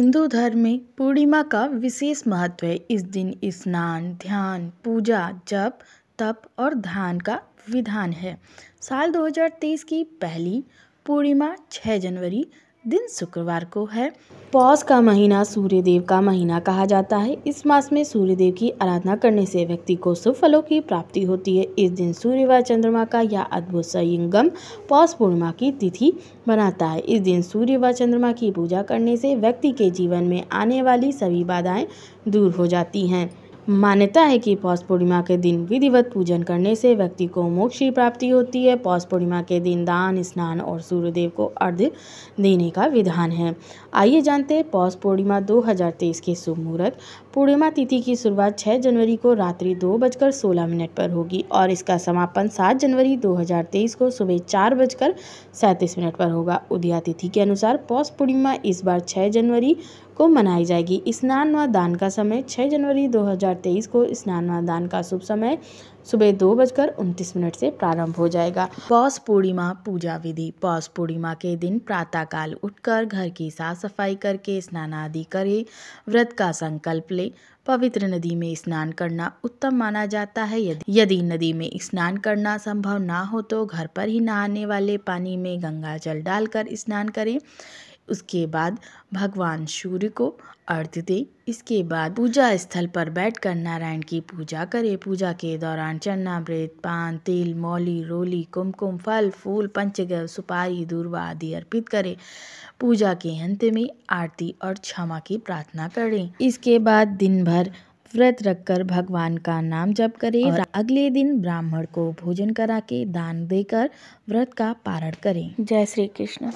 हिंदू धर्म में पूर्णिमा का विशेष महत्व है इस दिन स्नान ध्यान पूजा जप तप और ध्यान का विधान है साल 2023 की पहली पूर्णिमा 6 जनवरी दिन शुक्रवार को है पौष का महीना सूर्यदेव का महीना कहा जाता है इस मास में सूर्यदेव की आराधना करने से व्यक्ति को शुभ फलों की प्राप्ति होती है इस दिन सूर्य व चंद्रमा का यह अद्भुत संयंगम पौष पूर्णिमा की तिथि बनाता है इस दिन सूर्य व चंद्रमा की पूजा करने से व्यक्ति के जीवन में आने वाली सभी बाधाएं दूर हो जाती हैं मान्यता है कि पौष पूर्णिमा के दिन विधिवत पूजन करने से व्यक्ति को मोक्ष की प्राप्ति होती है पौष पूर्णिमा के दिन दान स्नान और सूर्यदेव को अर्घ्य देने का विधान है आइए जानते हैं पौष पूर्णिमा 2023 के शुभ मुहूर्त पूर्णिमा तिथि की शुरुआत 6 जनवरी को रात्रि दो बजकर सोलह मिनट पर होगी और इसका समापन सात जनवरी दो को सुबह चार बजकर सैंतीस मिनट पर होगा उदया तिथि के अनुसार पौष पूर्णिमा इस बार छः जनवरी को मनाई जाएगी स्नान व दान का समय 6 जनवरी 2023 को स्नान व दान का शुभ समय सुबह दो बजकर उनतीस मिनट से प्रारंभ हो जाएगा पौष पूर्णिमा पूजा विधि पौष पूर्णिमा के दिन प्रातःकाल उठकर घर की साफ सफाई करके स्नान आदि करे व्रत का संकल्प ले पवित्र नदी में स्नान करना उत्तम माना जाता है यदि यदि नदी में स्नान करना संभव ना हो तो घर पर ही नहाने वाले पानी में गंगा जल डालकर स्नान करें उसके बाद भगवान सूर्य को अर्घ दे इसके बाद पूजा स्थल पर बैठकर नारायण की पूजा करें पूजा के दौरान चन्ना व्रत पान तिल मौली रोली कुमकुम फल फूल पंचगव सुपारी दूरवा आदि अर्पित करें पूजा के अंत में आरती और क्षमा की प्रार्थना करें इसके बाद दिन भर व्रत रखकर भगवान का नाम जप करें और अगले दिन ब्राह्मण को भोजन करा के दान देकर व्रत का पारण करें जय श्री कृष्ण